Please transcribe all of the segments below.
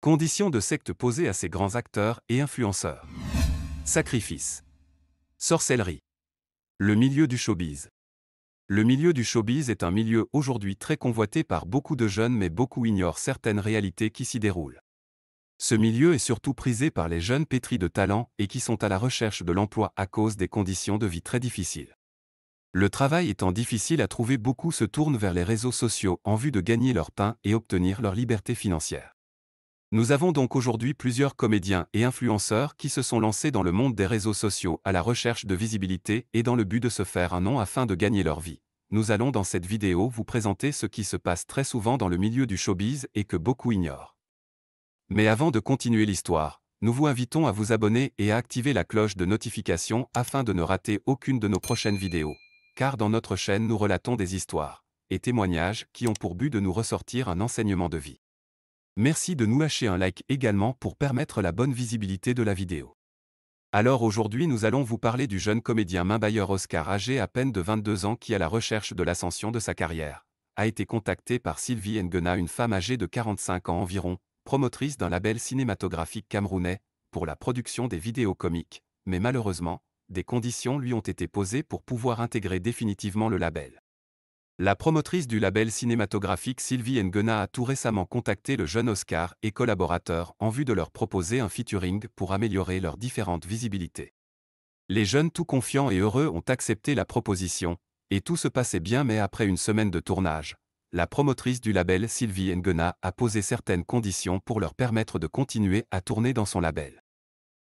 Conditions de secte posées à ces grands acteurs et influenceurs. Sacrifice. Sorcellerie. Le milieu du showbiz. Le milieu du showbiz est un milieu aujourd'hui très convoité par beaucoup de jeunes mais beaucoup ignorent certaines réalités qui s'y déroulent. Ce milieu est surtout prisé par les jeunes pétris de talent et qui sont à la recherche de l'emploi à cause des conditions de vie très difficiles. Le travail étant difficile à trouver, beaucoup se tournent vers les réseaux sociaux en vue de gagner leur pain et obtenir leur liberté financière. Nous avons donc aujourd'hui plusieurs comédiens et influenceurs qui se sont lancés dans le monde des réseaux sociaux à la recherche de visibilité et dans le but de se faire un nom afin de gagner leur vie. Nous allons dans cette vidéo vous présenter ce qui se passe très souvent dans le milieu du showbiz et que beaucoup ignorent. Mais avant de continuer l'histoire, nous vous invitons à vous abonner et à activer la cloche de notification afin de ne rater aucune de nos prochaines vidéos, car dans notre chaîne nous relatons des histoires et témoignages qui ont pour but de nous ressortir un enseignement de vie. Merci de nous lâcher un like également pour permettre la bonne visibilité de la vidéo. Alors aujourd'hui nous allons vous parler du jeune comédien main Oscar âgé à peine de 22 ans qui à la recherche de l'ascension de sa carrière, a été contacté par Sylvie Nguena une femme âgée de 45 ans environ, promotrice d'un label cinématographique camerounais, pour la production des vidéos comiques, mais malheureusement, des conditions lui ont été posées pour pouvoir intégrer définitivement le label. La promotrice du label cinématographique Sylvie Nguena a tout récemment contacté le jeune Oscar et collaborateur en vue de leur proposer un featuring pour améliorer leurs différentes visibilités. Les jeunes tout confiants et heureux ont accepté la proposition, et tout se passait bien mais après une semaine de tournage, la promotrice du label Sylvie Nguena a posé certaines conditions pour leur permettre de continuer à tourner dans son label.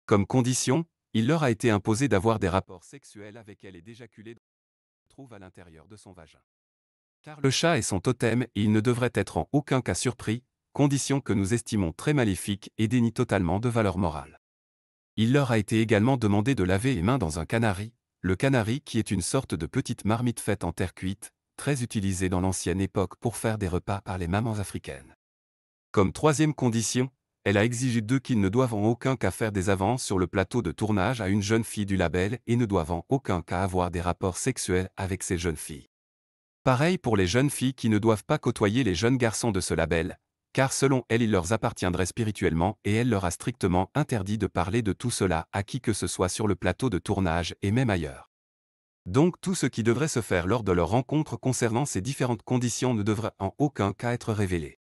Comme condition, il leur a été imposé d'avoir des rapports sexuels avec elle et d'éjaculer trouve à l'intérieur de son vagin. Car le chat est son totem et il ne devrait être en aucun cas surpris, condition que nous estimons très maléfique et déni totalement de valeur morale. Il leur a été également demandé de laver les mains dans un canari, le canari qui est une sorte de petite marmite faite en terre cuite, très utilisée dans l'ancienne époque pour faire des repas par les mamans africaines. Comme troisième condition, elle a exigé d'eux qu'ils ne doivent en aucun cas faire des avances sur le plateau de tournage à une jeune fille du label et ne doivent en aucun cas avoir des rapports sexuels avec ces jeunes filles. Pareil pour les jeunes filles qui ne doivent pas côtoyer les jeunes garçons de ce label, car selon elles il leur appartiendrait spirituellement et elle leur a strictement interdit de parler de tout cela à qui que ce soit sur le plateau de tournage et même ailleurs. Donc tout ce qui devrait se faire lors de leur rencontre concernant ces différentes conditions ne devrait en aucun cas être révélé.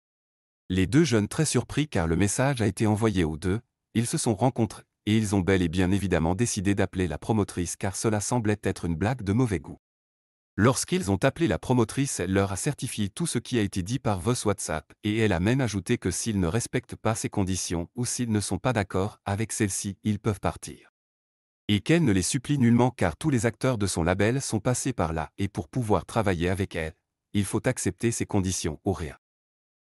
Les deux jeunes très surpris car le message a été envoyé aux deux, ils se sont rencontrés, et ils ont bel et bien évidemment décidé d'appeler la promotrice car cela semblait être une blague de mauvais goût. Lorsqu'ils ont appelé la promotrice, elle leur a certifié tout ce qui a été dit par Voss WhatsApp, et elle a même ajouté que s'ils ne respectent pas ces conditions, ou s'ils ne sont pas d'accord avec celles-ci, ils peuvent partir. Et qu'elle ne les supplie nullement car tous les acteurs de son label sont passés par là, et pour pouvoir travailler avec elle, il faut accepter ces conditions ou rien.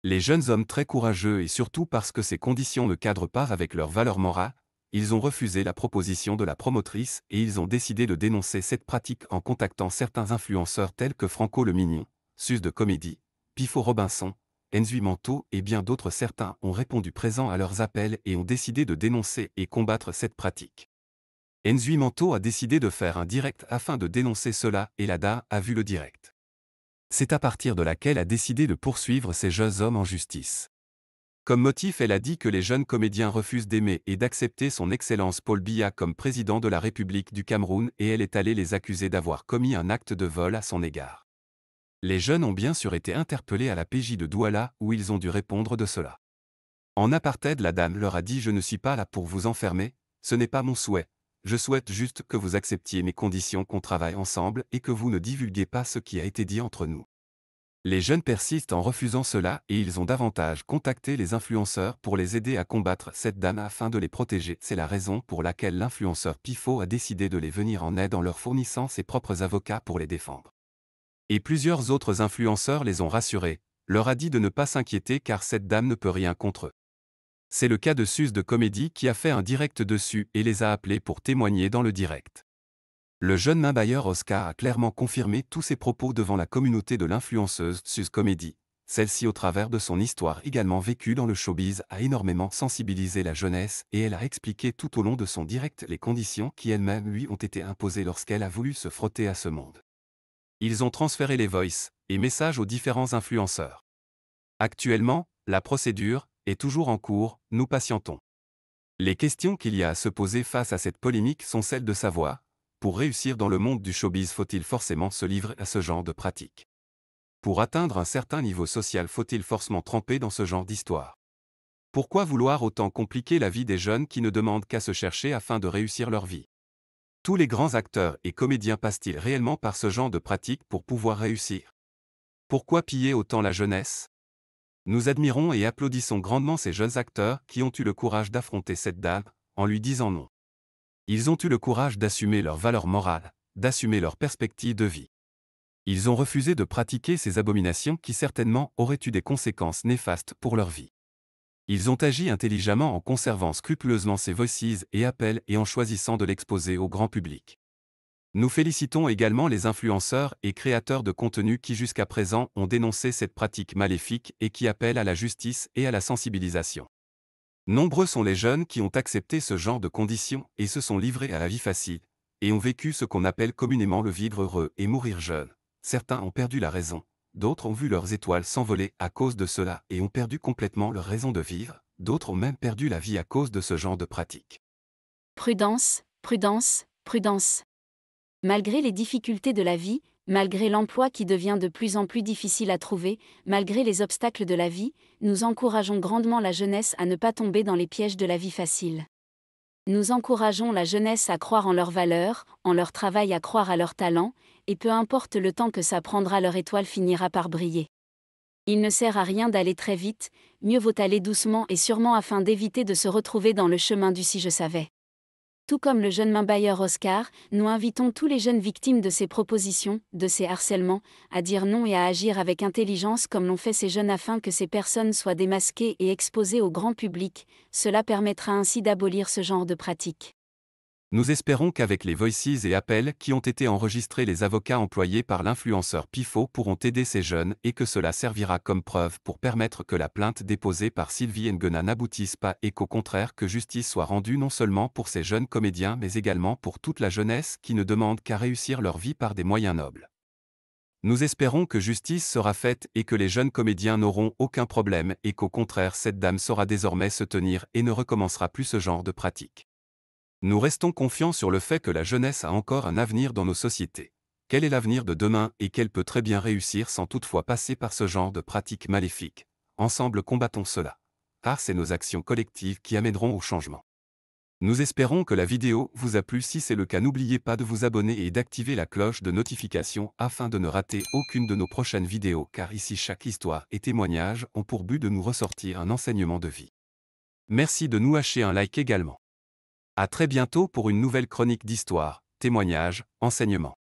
Les jeunes hommes très courageux et surtout parce que ces conditions ne cadrent pas avec leur valeur morale, ils ont refusé la proposition de la promotrice et ils ont décidé de dénoncer cette pratique en contactant certains influenceurs tels que Franco Le Mignon, Sus de Comédie, Pifo Robinson, Enzui Manto et bien d'autres certains ont répondu présent à leurs appels et ont décidé de dénoncer et combattre cette pratique. Enzui Manto a décidé de faire un direct afin de dénoncer cela et l'ADA a vu le direct. C'est à partir de laquelle a décidé de poursuivre ces jeunes hommes en justice. Comme motif, elle a dit que les jeunes comédiens refusent d'aimer et d'accepter son Excellence Paul Biya comme président de la République du Cameroun et elle est allée les accuser d'avoir commis un acte de vol à son égard. Les jeunes ont bien sûr été interpellés à la PJ de Douala où ils ont dû répondre de cela. En apartheid, la dame leur a dit Je ne suis pas là pour vous enfermer, ce n'est pas mon souhait, je souhaite juste que vous acceptiez mes conditions qu'on travaille ensemble et que vous ne divulguiez pas ce qui a été dit entre nous. Les jeunes persistent en refusant cela et ils ont davantage contacté les influenceurs pour les aider à combattre cette dame afin de les protéger. C'est la raison pour laquelle l'influenceur Pifo a décidé de les venir en aide en leur fournissant ses propres avocats pour les défendre. Et plusieurs autres influenceurs les ont rassurés, leur a dit de ne pas s'inquiéter car cette dame ne peut rien contre eux. C'est le cas de Sus de Comédie qui a fait un direct dessus et les a appelés pour témoigner dans le direct. Le jeune main-bailleur Oscar a clairement confirmé tous ses propos devant la communauté de l'influenceuse Sus Comedy. Celle-ci, au travers de son histoire également vécue dans le showbiz, a énormément sensibilisé la jeunesse et elle a expliqué tout au long de son direct les conditions qui elle-même lui ont été imposées lorsqu'elle a voulu se frotter à ce monde. Ils ont transféré les voices et messages aux différents influenceurs. Actuellement, la procédure est toujours en cours, nous patientons. Les questions qu'il y a à se poser face à cette polémique sont celles de savoir pour réussir dans le monde du showbiz, faut-il forcément se livrer à ce genre de pratique Pour atteindre un certain niveau social, faut-il forcément tremper dans ce genre d'histoire Pourquoi vouloir autant compliquer la vie des jeunes qui ne demandent qu'à se chercher afin de réussir leur vie Tous les grands acteurs et comédiens passent-ils réellement par ce genre de pratique pour pouvoir réussir Pourquoi piller autant la jeunesse nous admirons et applaudissons grandement ces jeunes acteurs qui ont eu le courage d'affronter cette dame en lui disant non. Ils ont eu le courage d'assumer leurs valeurs morales, d'assumer leurs perspectives de vie. Ils ont refusé de pratiquer ces abominations qui certainement auraient eu des conséquences néfastes pour leur vie. Ils ont agi intelligemment en conservant scrupuleusement ces voices et appels et en choisissant de l'exposer au grand public. Nous félicitons également les influenceurs et créateurs de contenu qui jusqu'à présent ont dénoncé cette pratique maléfique et qui appellent à la justice et à la sensibilisation. Nombreux sont les jeunes qui ont accepté ce genre de conditions et se sont livrés à la vie facile, et ont vécu ce qu'on appelle communément le vivre heureux et mourir jeune. Certains ont perdu la raison, d'autres ont vu leurs étoiles s'envoler à cause de cela et ont perdu complètement leur raison de vivre, d'autres ont même perdu la vie à cause de ce genre de pratique. Prudence, prudence, prudence. Malgré les difficultés de la vie, malgré l'emploi qui devient de plus en plus difficile à trouver, malgré les obstacles de la vie, nous encourageons grandement la jeunesse à ne pas tomber dans les pièges de la vie facile. Nous encourageons la jeunesse à croire en leur valeur, en leur travail à croire à leur talent, et peu importe le temps que ça prendra leur étoile finira par briller. Il ne sert à rien d'aller très vite, mieux vaut aller doucement et sûrement afin d'éviter de se retrouver dans le chemin du si je savais tout comme le jeune bailleur Oscar, nous invitons tous les jeunes victimes de ces propositions, de ces harcèlements, à dire non et à agir avec intelligence comme l'ont fait ces jeunes afin que ces personnes soient démasquées et exposées au grand public, cela permettra ainsi d'abolir ce genre de pratique. Nous espérons qu'avec les voices et appels qui ont été enregistrés, les avocats employés par l'influenceur Pifo pourront aider ces jeunes et que cela servira comme preuve pour permettre que la plainte déposée par Sylvie Nguena n'aboutisse pas et qu'au contraire que justice soit rendue non seulement pour ces jeunes comédiens mais également pour toute la jeunesse qui ne demande qu'à réussir leur vie par des moyens nobles. Nous espérons que justice sera faite et que les jeunes comédiens n'auront aucun problème et qu'au contraire cette dame saura désormais se tenir et ne recommencera plus ce genre de pratique. Nous restons confiants sur le fait que la jeunesse a encore un avenir dans nos sociétés. Quel est l'avenir de demain et qu'elle peut très bien réussir sans toutefois passer par ce genre de pratiques maléfiques. Ensemble combattons cela. Car c'est nos actions collectives qui amèneront au changement. Nous espérons que la vidéo vous a plu. Si c'est le cas, n'oubliez pas de vous abonner et d'activer la cloche de notification afin de ne rater aucune de nos prochaines vidéos car ici chaque histoire et témoignage ont pour but de nous ressortir un enseignement de vie. Merci de nous hacher un like également. À très bientôt pour une nouvelle chronique d'histoire, témoignages, enseignements.